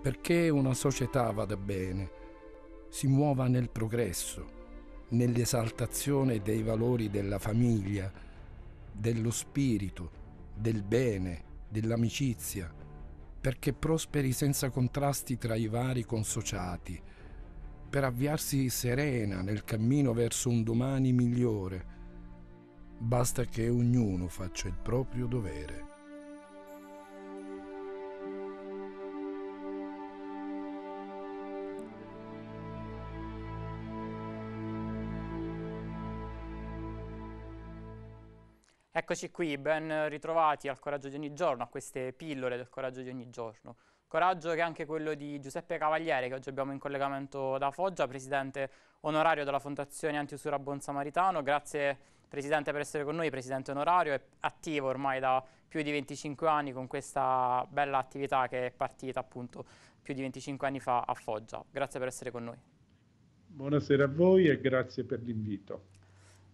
perché una società vada bene, si muova nel progresso, nell'esaltazione dei valori della famiglia, dello spirito, del bene, dell'amicizia, perché prosperi senza contrasti tra i vari consociati, per avviarsi serena nel cammino verso un domani migliore. Basta che ognuno faccia il proprio dovere. Eccoci qui, ben ritrovati al Coraggio di ogni giorno, a queste pillole del Coraggio di ogni giorno. Coraggio che è anche quello di Giuseppe Cavalieri, che oggi abbiamo in collegamento da Foggia, presidente onorario della Fondazione Antiusura Buon Samaritano. Grazie Presidente per essere con noi, presidente onorario, è attivo ormai da più di 25 anni con questa bella attività che è partita appunto più di 25 anni fa a Foggia. Grazie per essere con noi. Buonasera a voi e grazie per l'invito.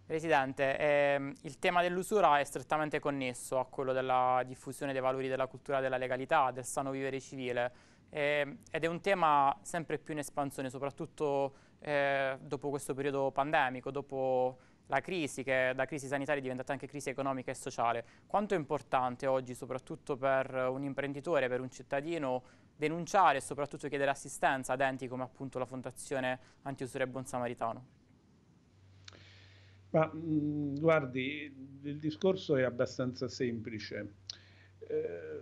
Presidente, ehm, il tema dell'usura è strettamente connesso a quello della diffusione dei valori della cultura della legalità, del sano vivere civile eh, ed è un tema sempre più in espansione, soprattutto eh, dopo questo periodo pandemico, dopo la crisi che da crisi sanitaria è diventata anche crisi economica e sociale. Quanto è importante oggi, soprattutto per un imprenditore, per un cittadino, denunciare e soprattutto chiedere assistenza ad enti come appunto la Fondazione Antiusura e Buon Samaritano? Ma mh, mm, guardi, il discorso è abbastanza semplice. Eh,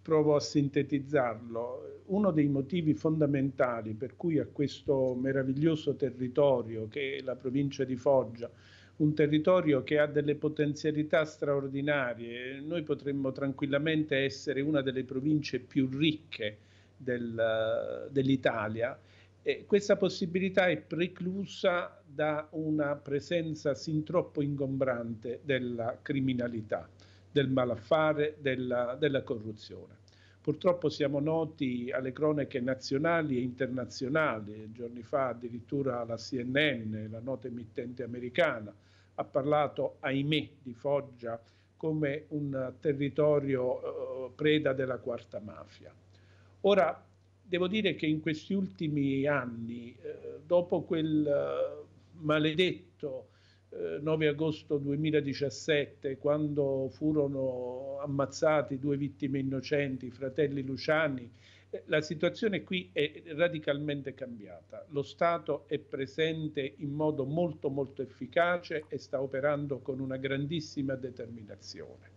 provo a sintetizzarlo. Uno dei motivi fondamentali per cui a questo meraviglioso territorio che è la provincia di Foggia, un territorio che ha delle potenzialità straordinarie, noi potremmo tranquillamente essere una delle province più ricche del, dell'Italia eh, questa possibilità è preclusa da una presenza sin troppo ingombrante della criminalità, del malaffare, della, della corruzione. Purtroppo siamo noti alle cronache nazionali e internazionali, giorni fa addirittura la CNN, la nota emittente americana, ha parlato, ahimè, di Foggia come un territorio eh, preda della quarta mafia. Ora, devo dire che in questi ultimi anni, eh, dopo quel eh, maledetto 9 eh, agosto 2017, quando furono ammazzati due vittime innocenti, i fratelli Luciani, eh, la situazione qui è radicalmente cambiata. Lo Stato è presente in modo molto molto efficace e sta operando con una grandissima determinazione.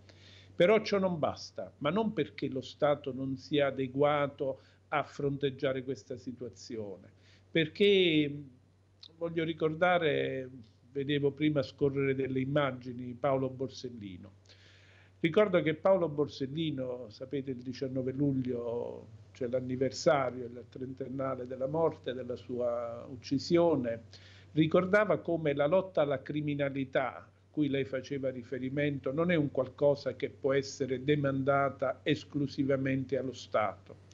Però ciò non basta, ma non perché lo Stato non sia adeguato a fronteggiare questa situazione. Perché voglio ricordare, vedevo prima scorrere delle immagini, Paolo Borsellino. Ricordo che Paolo Borsellino, sapete, il 19 luglio c'è cioè l'anniversario, il trentennale della morte, della sua uccisione, ricordava come la lotta alla criminalità, cui lei faceva riferimento non è un qualcosa che può essere demandata esclusivamente allo Stato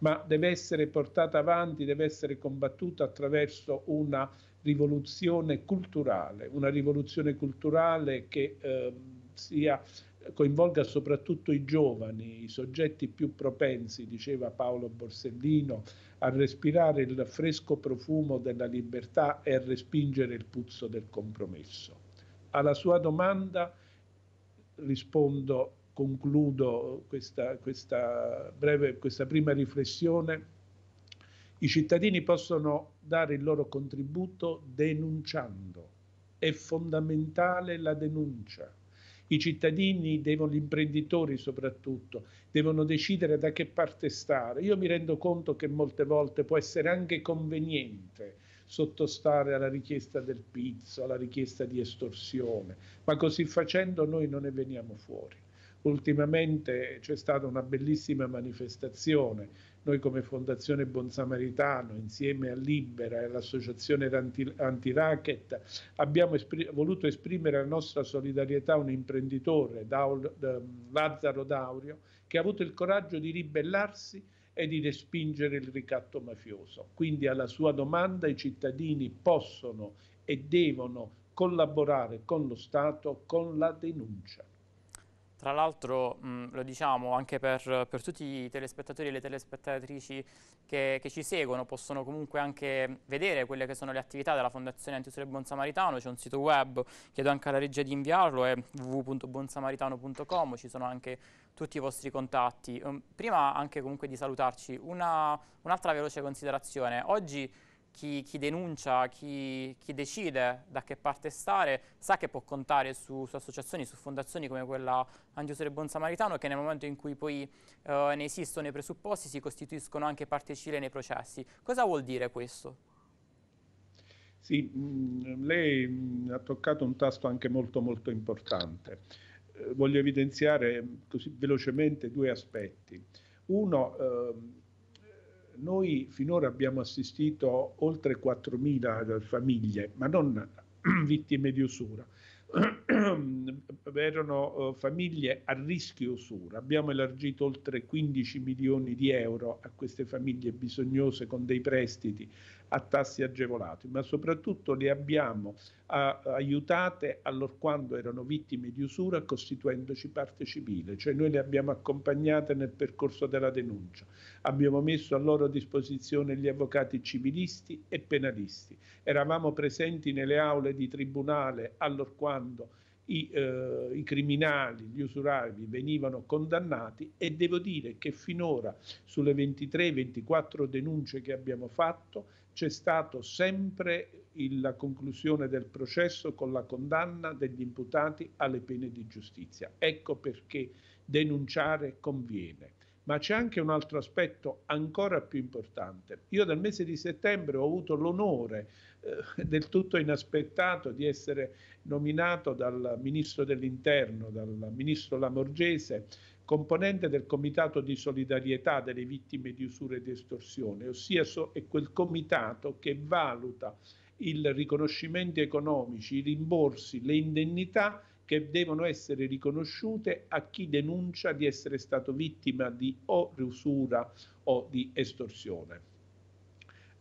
ma deve essere portata avanti, deve essere combattuta attraverso una rivoluzione culturale, una rivoluzione culturale che eh, sia, coinvolga soprattutto i giovani, i soggetti più propensi, diceva Paolo Borsellino, a respirare il fresco profumo della libertà e a respingere il puzzo del compromesso. Alla sua domanda rispondo concludo questa, questa, breve, questa prima riflessione, i cittadini possono dare il loro contributo denunciando. È fondamentale la denuncia. I cittadini devono, gli imprenditori soprattutto, devono decidere da che parte stare. Io mi rendo conto che molte volte può essere anche conveniente sottostare alla richiesta del pizzo, alla richiesta di estorsione, ma così facendo noi non ne veniamo fuori. Ultimamente c'è stata una bellissima manifestazione, noi come Fondazione Bonsamaritano insieme a Libera e all'Associazione Anti-Racket abbiamo esprim voluto esprimere la nostra solidarietà a un imprenditore, Daul ehm, Lazzaro Daurio, che ha avuto il coraggio di ribellarsi e di respingere il ricatto mafioso. Quindi alla sua domanda i cittadini possono e devono collaborare con lo Stato con la denuncia. Tra l'altro lo diciamo anche per, per, tutti i telespettatori e le telespettatrici che, che, ci seguono, possono comunque anche vedere quelle che sono le attività della Fondazione Antisole Buon Samaritano, c'è un sito web, chiedo anche alla regia di inviarlo, è www.buonsamaritano.com, ci sono anche tutti i vostri contatti. Ehm, prima anche comunque di salutarci, un'altra un veloce considerazione. Oggi chi, chi denuncia, chi, chi, decide da che parte stare, sa che può contare su, su associazioni, su fondazioni come quella Angiusere Buon Samaritano che nel momento in cui poi eh, ne esistono i presupposti si costituiscono anche parte civile nei processi. Cosa vuol dire questo? Sì, mh, mm, lei mh, mm, ha toccato un tasto anche molto molto importante. Eh, voglio evidenziare mm, così velocemente due aspetti. Uno, ehm, noi finora abbiamo assistito oltre 4.000 eh, famiglie, ma non vittime di usura, erano eh, famiglie a rischio usura. Abbiamo elargito oltre 15 milioni di euro a queste famiglie bisognose con dei prestiti a tassi agevolati, ma soprattutto le abbiamo a, aiutate quando erano vittime di usura costituendoci parte civile, cioè noi le abbiamo accompagnate nel percorso della denuncia, abbiamo messo a loro disposizione gli avvocati civilisti e penalisti, eravamo presenti nelle aule di tribunale allora quando i, eh, i, criminali, gli usurai venivano condannati e devo dire che finora sulle 23-24 denunce che abbiamo fatto c'è stata sempre il, la conclusione del processo con la condanna degli imputati alle pene di giustizia. Ecco perché denunciare conviene. Ma c'è anche un altro aspetto ancora più importante. Io dal mese di settembre ho avuto l'onore eh, del tutto inaspettato di essere nominato dal ministro dell'interno, dal ministro Lamorgese, componente del Comitato di solidarietà delle vittime di usura e di estorsione, ossia so, è quel comitato che valuta i riconoscimenti economici, i rimborsi, le indennità che devono essere riconosciute a chi denuncia di essere stato vittima di o usura o di estorsione.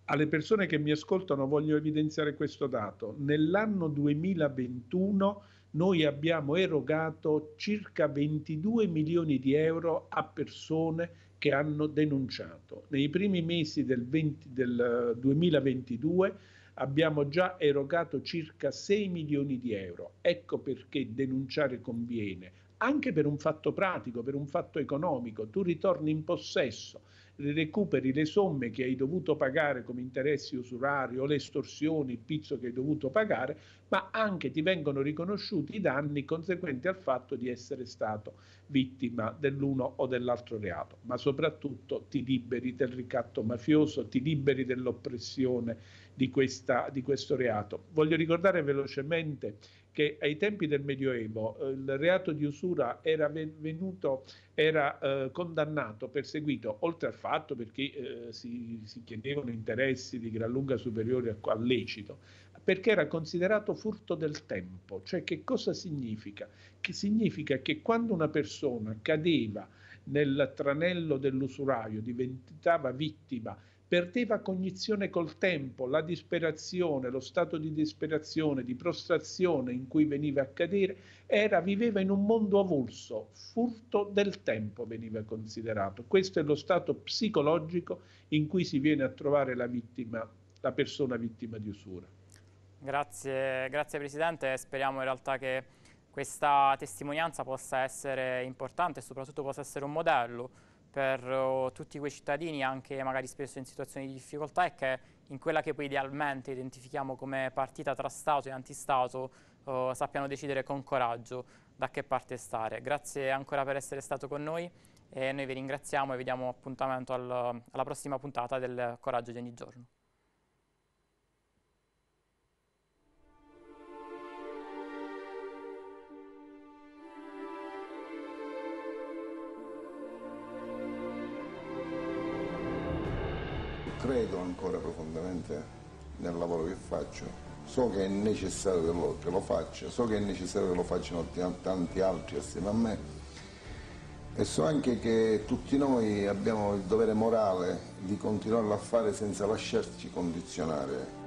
Alle persone che mi ascoltano voglio evidenziare questo dato. Nell'anno 2021 noi abbiamo erogato circa 22 milioni di euro a persone che hanno denunciato. Nei primi mesi del, 20, del 2022 eh, abbiamo già erogato circa 6 milioni di euro. Ecco perché denunciare conviene, anche per un fatto pratico, per un fatto economico, tu ritorni in possesso, recuperi le somme che hai dovuto pagare come interessi usurari o le estorsioni, il pizzo che hai dovuto pagare, ma anche ti vengono riconosciuti i danni conseguenti al fatto di essere stato vittima dell'uno o dell'altro reato, ma soprattutto ti liberi del ricatto mafioso, ti liberi dell'oppressione di, questa, di questo reato. Voglio ricordare velocemente che ai tempi del Medioevo eh, il reato di usura era, venuto, era eh, condannato, perseguito, oltre al fatto perché eh, si, si, chiedevano interessi di gran lunga superiori al lecito, perché era considerato furto del tempo. Cioè che cosa significa? Che significa che quando una persona cadeva nel tranello dell'usuraio, diventava vittima perdeva cognizione col tempo, la disperazione, lo stato di disperazione, di prostrazione in cui veniva a cadere, era, viveva in un mondo avulso, furto del tempo veniva considerato. Questo è lo stato psicologico in cui si viene a trovare la, vittima, la persona vittima di usura. Grazie, grazie Presidente, speriamo in realtà che questa testimonianza possa essere importante e soprattutto possa essere un modello per oh, tutti quei cittadini, anche magari spesso in situazioni di difficoltà, è che in quella che poi idealmente identifichiamo come partita tra Stato e antistato oh, sappiano decidere con coraggio da che parte stare. Grazie ancora per essere stato con noi e noi vi ringraziamo e vi diamo appuntamento al, alla prossima puntata del Coraggio di ogni giorno. credo ancora profondamente nel lavoro che faccio. So che è necessario che lo, che lo faccia, so che è necessario che lo facciano tanti altri assieme a me e so anche che tutti noi abbiamo il dovere morale di continuarlo a fare senza lasciarci condizionare